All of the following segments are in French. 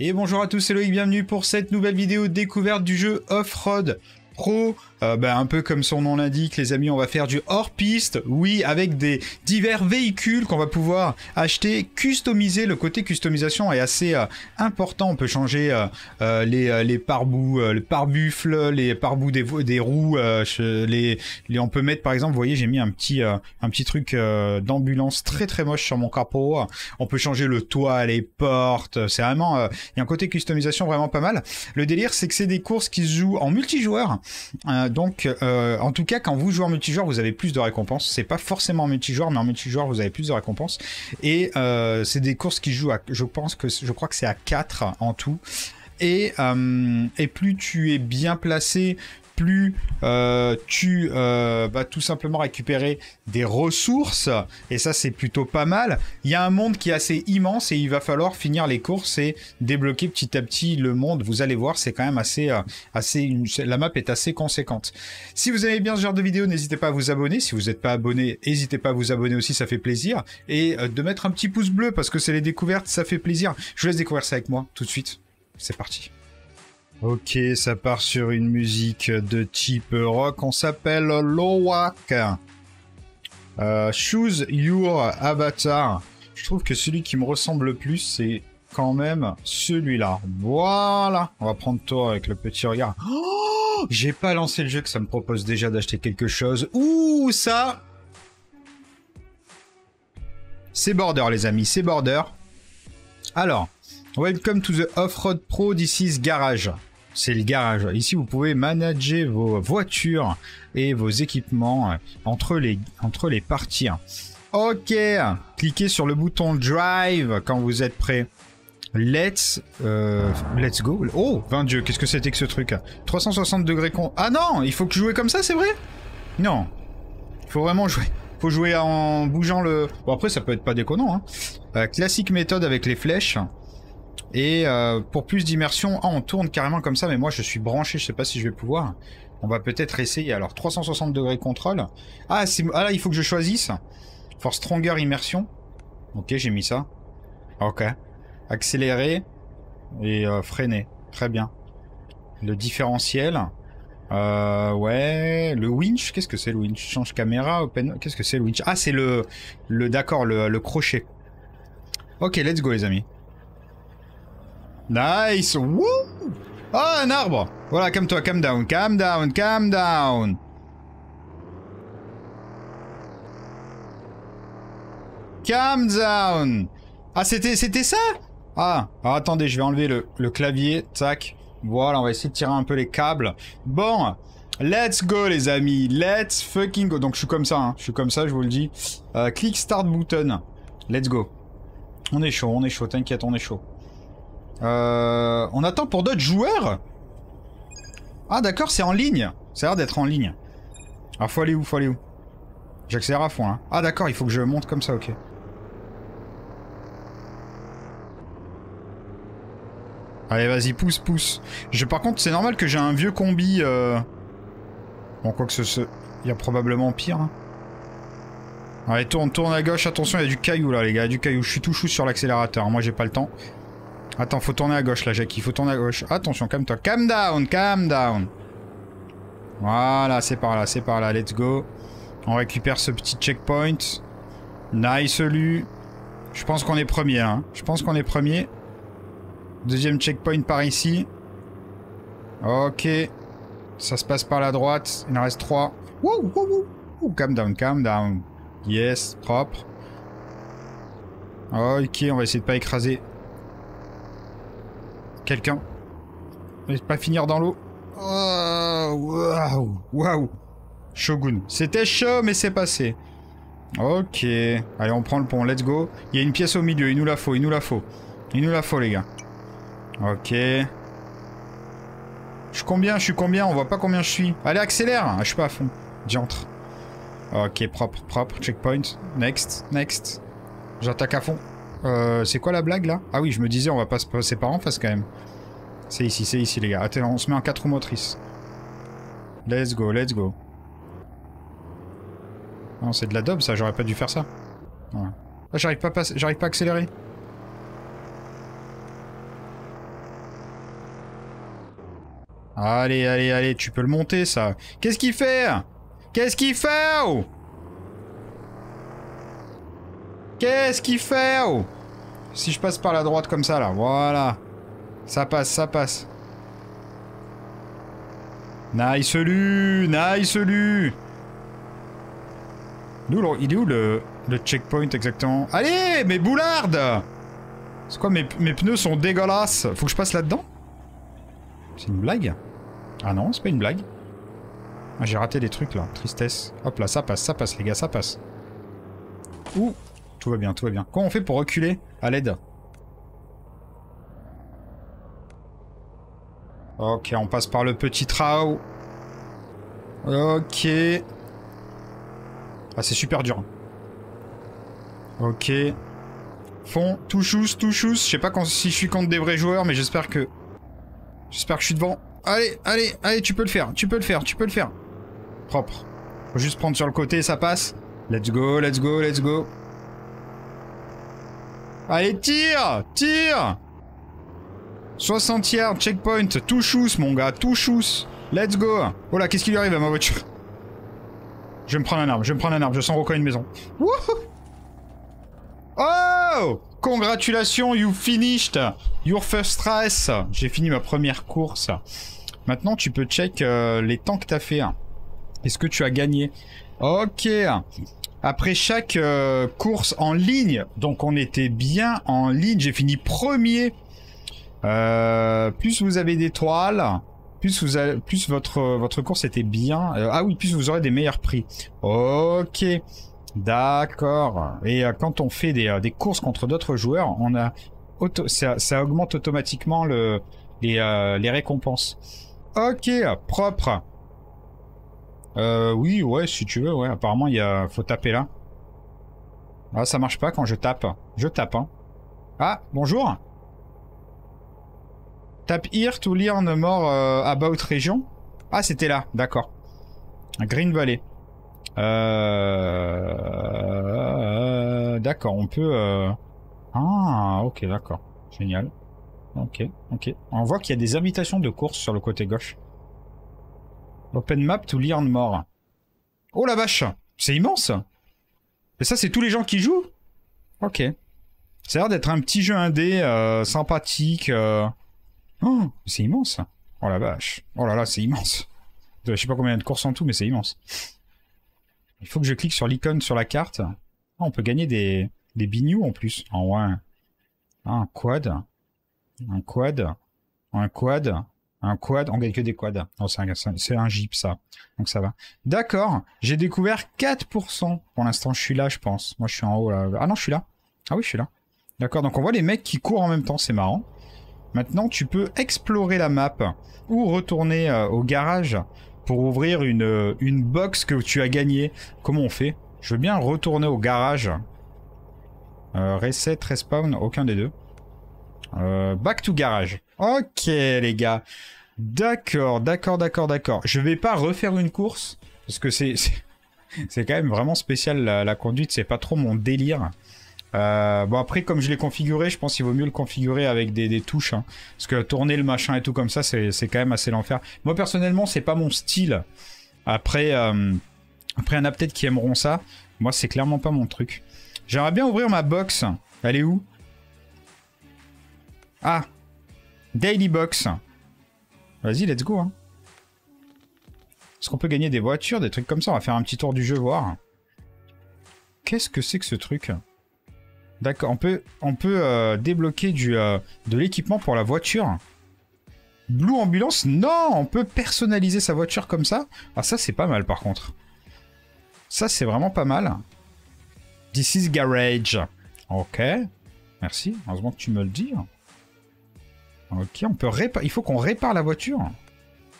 Et bonjour à tous, c'est Loïc, bienvenue pour cette nouvelle vidéo découverte du jeu Off-Road pro, euh, bah, un peu comme son nom l'indique, les amis, on va faire du hors-piste, oui, avec des divers véhicules qu'on va pouvoir acheter, customiser. Le côté customisation est assez euh, important. On peut changer les, les pare-boues, les pare buffle les pare-boues des, des roues. on peut mettre, par exemple, vous voyez, j'ai mis un petit, euh, un petit truc d'ambulance très très moche sur mon capot. On peut changer le toit, les portes. C'est vraiment, il y a un côté customisation vraiment pas mal. Le délire, c'est que c'est des courses qui se jouent en multijoueur. Euh, donc, euh, en tout cas, quand vous jouez en multijoueur, vous avez plus de récompenses. C'est pas forcément en multijoueur, mais en multijoueur, vous avez plus de récompenses. Et euh, c'est des courses qui jouent je pense que, je crois que c'est à 4 en tout. Et, et plus tu es bien placé, plus euh, tu euh, vas tout simplement récupérer des ressources, et ça c'est plutôt pas mal. Il y a un monde qui est assez immense et il va falloir finir les courses et débloquer petit à petit le monde. Vous allez voir, c'est quand même assez, euh, assez la map est assez conséquente. Si vous aimez bien ce genre de vidéo, n'hésitez pas à vous abonner. Si vous n'êtes pas abonné, n'hésitez pas à vous abonner aussi, ça fait plaisir. Et de mettre un petit pouce bleu parce que c'est les découvertes, ça fait plaisir. Je vous laisse découvrir ça avec moi tout de suite. C'est parti. Ok, ça part sur une musique de type rock. On s'appelle Lowak. Euh, Choose Your Avatar. Je trouve que celui qui me ressemble le plus, c'est quand même celui-là. Voilà. On va prendre toi avec le petit regard. Oh J'ai pas lancé le jeu que ça me propose déjà d'acheter quelque chose. Ouh, ça C'est border, les amis. C'est border. Alors, Welcome to the Off-Road Pro, this is Garage c'est le garage. Ici, vous pouvez manager vos voitures et vos équipements euh, entre les, entre les parties. Ok, cliquez sur le bouton Drive quand vous êtes prêt. Let's, euh, let's go. Oh, 20 dieu, qu'est-ce que c'était que ce truc 360 degrés con. Ah non, il faut que jouer comme ça, c'est vrai Non, il faut vraiment jouer. Faut jouer en bougeant le. Bon après, ça peut être pas déconnant. Hein. Euh, classique méthode avec les flèches. Et euh, pour plus d'immersion, ah, on tourne carrément comme ça, mais moi je suis branché, je sais pas si je vais pouvoir. On va peut-être essayer. Alors 360 degrés contrôle. Ah, ah là, il faut que je choisisse. For stronger immersion. Ok, j'ai mis ça. Ok. Accélérer et euh, freiner. Très bien. Le différentiel. Euh, ouais, le winch, qu'est-ce que c'est le winch Change caméra, open, qu'est-ce que c'est le winch Ah, c'est le, le d'accord, le, le crochet. Ok, let's go les amis. Nice Wouh ah, oh, un arbre Voilà, calme-toi, calm down, calm down, calm down Calm down Ah, c'était ça ah. attendez, je vais enlever le, clavier, tac. Voilà, on va essayer de tirer un peu les câbles. Bon, let's go les amis, let's fucking go. Donc je suis comme ça, hein. je suis comme ça, je vous le dis. Euh, click start button, let's go. On est chaud, on est chaud, t'inquiète, on est chaud. Euh, on attend pour d'autres joueurs Ah d'accord, c'est en ligne. Ça a l'air d'être en ligne. Alors faut aller où Faut aller où J'accélère à fond, hein. Ah d'accord, il faut que je monte comme ça, ok. Allez, vas-y, pousse, pousse. Je, par contre, c'est normal que j'ai un vieux combi... Euh... Bon, quoi que ce soit... Il y a probablement pire. Hein. Allez, tourne, tourne à gauche. Attention, il y a du caillou, là, les gars. du caillou. Je suis tout chou sur l'accélérateur. Moi, j'ai pas le temps. Attends, faut tourner à gauche là, Jackie. Faut tourner à gauche. Attention, calme-toi. Calm down, calm down. Voilà, c'est par là, c'est par là. Let's go. On récupère ce petit checkpoint. Nice, Lu Je pense qu'on est premier, hein. Je pense qu'on est premier. Deuxième checkpoint par ici. Ok. Ça se passe par la droite. Il en reste trois. Wow, wow, wow. Calm down, calm down. Yes, propre. Ok, on va essayer de pas écraser Quelqu'un Mais pas finir dans l'eau. Oh, waouh Waouh Shogun. C'était chaud, mais c'est passé. Ok. Allez, on prend le pont. Let's go. Il y a une pièce au milieu. Il nous la faut. Il nous la faut. Il nous la faut, les gars. Ok. Je suis combien Je suis combien On voit pas combien je suis. Allez, accélère ah, Je suis pas à fond. Diantre. Ok, propre, propre. Checkpoint. Next, next. J'attaque à fond. Euh, c'est quoi la blague là Ah oui, je me disais, on va pas se passer par en face quand même. C'est ici, c'est ici les gars. Attends, on se met en 4 roues motrices. Let's go, let's go. Non, c'est de la dope ça, j'aurais pas dû faire ça. Ah, j'arrive pas, j'arrive pas à accélérer. Allez, allez, allez, tu peux le monter ça. Qu'est-ce qu'il fait Qu'est-ce qu'il fait oh Qu'est-ce qu'il fait oh Si je passe par la droite comme ça, là, voilà. Ça passe, ça passe. Nice lu Nice lu Il est où le, checkpoint exactement Allez Mes boulardes C'est quoi mes, mes pneus sont dégueulasses Faut que je passe là-dedans C'est une blague Ah non, c'est pas une blague. Ah, j'ai raté des trucs là, tristesse. Hop là, ça passe, ça passe les gars, ça passe. Ouh tout va bien, tout va bien. Comment on fait pour reculer à l'aide Ok, on passe par le petit trou. Ok. Ah, c'est super dur. Hein. Ok. Fond, touchous, touchous. Je sais pas si je suis contre des vrais joueurs, mais j'espère que... J'espère que je suis devant. Allez, allez, allez, tu peux le faire, tu peux le faire, tu peux le faire. Propre. Faut juste prendre sur le côté, ça passe. Let's go, let's go, let's go. Allez, tire Tire 60 yards, checkpoint, touchous mon gars, touchous Let's go Oh là, qu'est-ce qui lui arrive à ma voiture Je vais me prendre un arbre, je vais me prendre un arbre, je sens reconnaître une maison. Wouhou Oh Congratulations, you finished your first race J'ai fini ma première course. Maintenant, tu peux check euh, les temps que t'as fait. Hein. Est-ce que tu as gagné Ok après chaque euh, course en ligne, donc on était bien en ligne, j'ai fini premier. Euh, plus vous avez d'étoiles, plus, vous plus votre, votre course était bien. Euh, ah oui, plus vous aurez des meilleurs prix. Ok, d'accord. Et quand on fait des, courses contre d'autres joueurs, on a ça, augmente automatiquement le, les, les récompenses. Ok, propre. Euh, oui, ouais, si tu veux, ouais. Apparemment, il faut taper là. Ah, ça marche pas quand je tape. Je tape, hein. Ah, bonjour Tape here to learn more euh, about region. Ah, c'était là, d'accord. Green Valley. Euh... D'accord, on peut... Euh, ah, ok, d'accord. Génial. Ok, ok. On voit qu'il y a des invitations de course sur le côté gauche. Open map to learn more. Oh la vache C'est immense Et ça, c'est tous les gens qui jouent Ok. Ça a l'air d'être un petit jeu indé, euh, sympathique. Euh. Oh, c'est immense Oh la vache Oh là là, c'est immense Je sais pas combien de courses en tout, mais c'est immense. Il faut que je clique sur l'icône sur la carte. Ah, on peut gagner des, des en plus. Oh ouais. Ah, un quad. Un quad. Un quad. Un quad, on gagne que des quads. Non, c'est un, jeep, ça. Donc ça va. D'accord, j'ai découvert 4%. Pour l'instant, je suis là, je pense. Moi, je suis en haut, là. Ah non, je suis là. Ah oui, je suis là. D'accord, donc on voit les mecs qui courent en même temps, c'est marrant. Maintenant, tu peux explorer la map ou retourner euh, au garage pour ouvrir une, euh, une box que tu as gagnée. Comment on fait Je veux bien retourner au garage. Euh, reset, respawn, aucun des deux. back to garage. Ok, les gars. D'accord, d'accord, d'accord, d'accord. Je vais pas refaire une course, parce que c'est... C'est quand même vraiment spécial la, conduite, c'est pas trop mon délire. Euh, bon après comme je l'ai configuré, je pense qu'il vaut mieux le configurer avec des, touches. Hein. parce que tourner le machin et tout comme ça, c'est quand même assez l'enfer. Moi personnellement, c'est pas mon style. Après, euh, après il y en a peut-être qui aimeront ça. Moi c'est clairement pas mon truc. J'aimerais bien ouvrir ma box. Elle est où Ah Daily Box. Vas-y, let's go. Hein. Est-ce qu'on peut gagner des voitures, des trucs comme ça On va faire un petit tour du jeu, voir. Qu'est-ce que c'est que ce truc D'accord, on peut, on peut euh, débloquer du, euh, de l'équipement pour la voiture. Blue Ambulance Non On peut personnaliser sa voiture comme ça Ah ça c'est pas mal par contre. Ça c'est vraiment pas mal. This is Garage. Ok. Merci, heureusement que tu me le dis. Ok, on peut réparer. Il faut qu'on répare la voiture.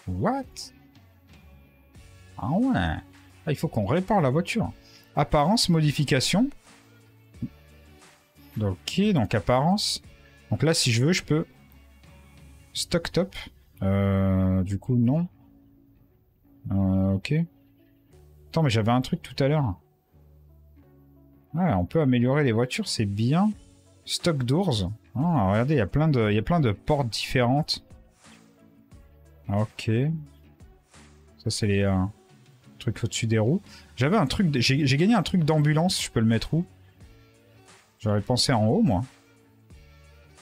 What Ah ouais. Ah, il faut qu'on répare la voiture. Apparence, modification. Ok, donc apparence. Donc là, si je veux, je peux... Stock top. Euh, du coup, non. Euh, ok. Attends, mais j'avais un truc tout à l'heure. Ouais, ah, on peut améliorer les voitures, c'est bien. Stock d'ours. Ah, regardez, il y a plein de portes différentes. Ah, ok. Ça, c'est les euh, trucs au-dessus des roues. J'avais un truc... J'ai gagné un truc d'ambulance. Je peux le mettre où J'aurais pensé en haut, moi.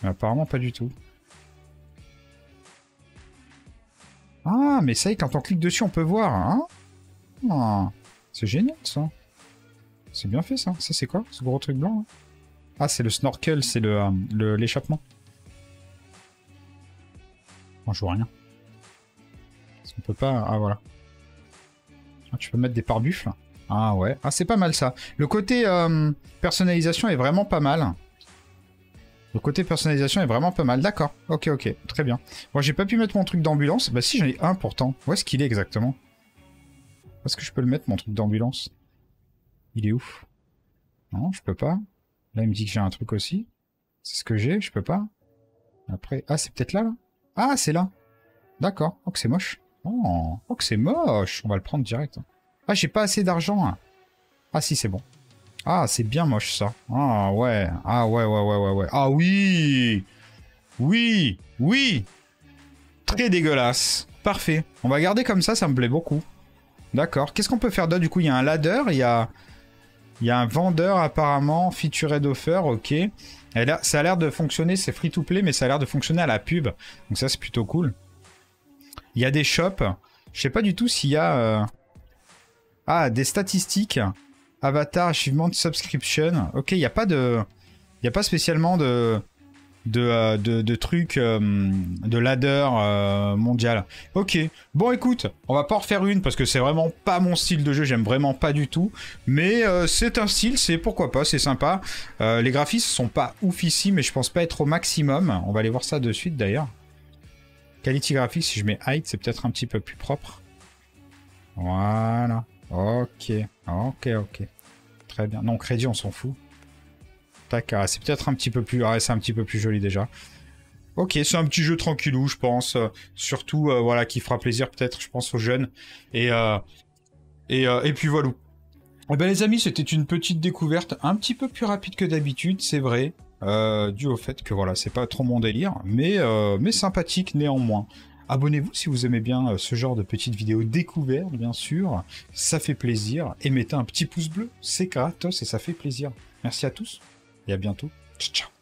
Mais apparemment, pas du tout. Ah, mais ça y est, quand on clique dessus, on peut voir, hein ah, C'est génial, ça. C'est bien fait, ça. Ça, c'est quoi, ce gros truc blanc hein ah, c'est le snorkel, c'est le euh, l'échappement. On je rien. On peut pas... Ah, voilà. Ah, tu peux mettre des parbuffles Ah, ouais. Ah, c'est pas mal, ça. Le côté euh, personnalisation est vraiment pas mal. Le côté personnalisation est vraiment pas mal. D'accord. Ok, ok. Très bien. Moi, j'ai pas pu mettre mon truc d'ambulance. Bah, si, j'en ai un, pourtant. Où est-ce qu'il est, exactement Où est-ce que je peux le mettre, mon truc d'ambulance Il est ouf. Non, je peux pas. Là, il me dit que j'ai un truc aussi. C'est ce que j'ai, je peux pas. Après, ah, c'est peut-être là, Ah, c'est là D'accord. Oh, que c'est moche. Oh, que c'est moche On va le prendre direct. Hein. Ah, j'ai pas assez d'argent. Hein. Ah si, c'est bon. Ah, c'est bien moche, ça. Ah ouais. Ah ouais, ouais, ouais, ouais, ouais. Ah oui Oui Oui Très dégueulasse. Parfait. On va garder comme ça, ça me plaît beaucoup. D'accord. Qu'est-ce qu'on peut faire d'autre Du coup, il y a un ladder, il y a... Il y a un vendeur apparemment, featured offer, ok. ça a l'air de fonctionner, c'est free to play, mais ça a l'air de fonctionner à la pub. Donc ça, c'est plutôt cool. Il y a des shops. Je sais pas du tout s'il y a... Euh, ah, des statistiques. Avatar, achievement, subscription. Ok, il n'y a pas de... Il n'y a pas spécialement de... Euh, de, de, trucs euh, de ladder euh, mondial. Ok, bon écoute, on va pas en refaire une parce que c'est vraiment pas mon style de jeu, j'aime vraiment pas du tout. Mais c'est un style, c'est pourquoi pas, c'est sympa. les graphismes sont pas ouf ici, mais je pense pas être au maximum. On va aller voir ça de suite d'ailleurs. Quality graphique, si je mets height, c'est peut-être un petit peu plus propre. Voilà. Ok. Ok, ok. Très bien. Non, crédit, on s'en fout. Tac, ah, c'est peut-être un petit peu plus... Ah, c'est un petit peu plus joli déjà. Ok, c'est un petit jeu tranquillou, je pense. Euh, surtout, euh, voilà, qui fera plaisir peut-être, je pense, aux jeunes. Et, euh, et, puis voilà. Eh ben les amis, c'était une petite découverte un petit peu plus rapide que d'habitude, c'est vrai. dû au fait que voilà, c'est pas trop mon délire, mais, mais sympathique néanmoins. Abonnez-vous si vous aimez bien ce genre de petites vidéos découvertes, bien sûr. Ça fait plaisir. Et mettez un petit pouce bleu, c'est gratos et ça fait plaisir. Merci à tous et à bientôt. Ciao, ciao.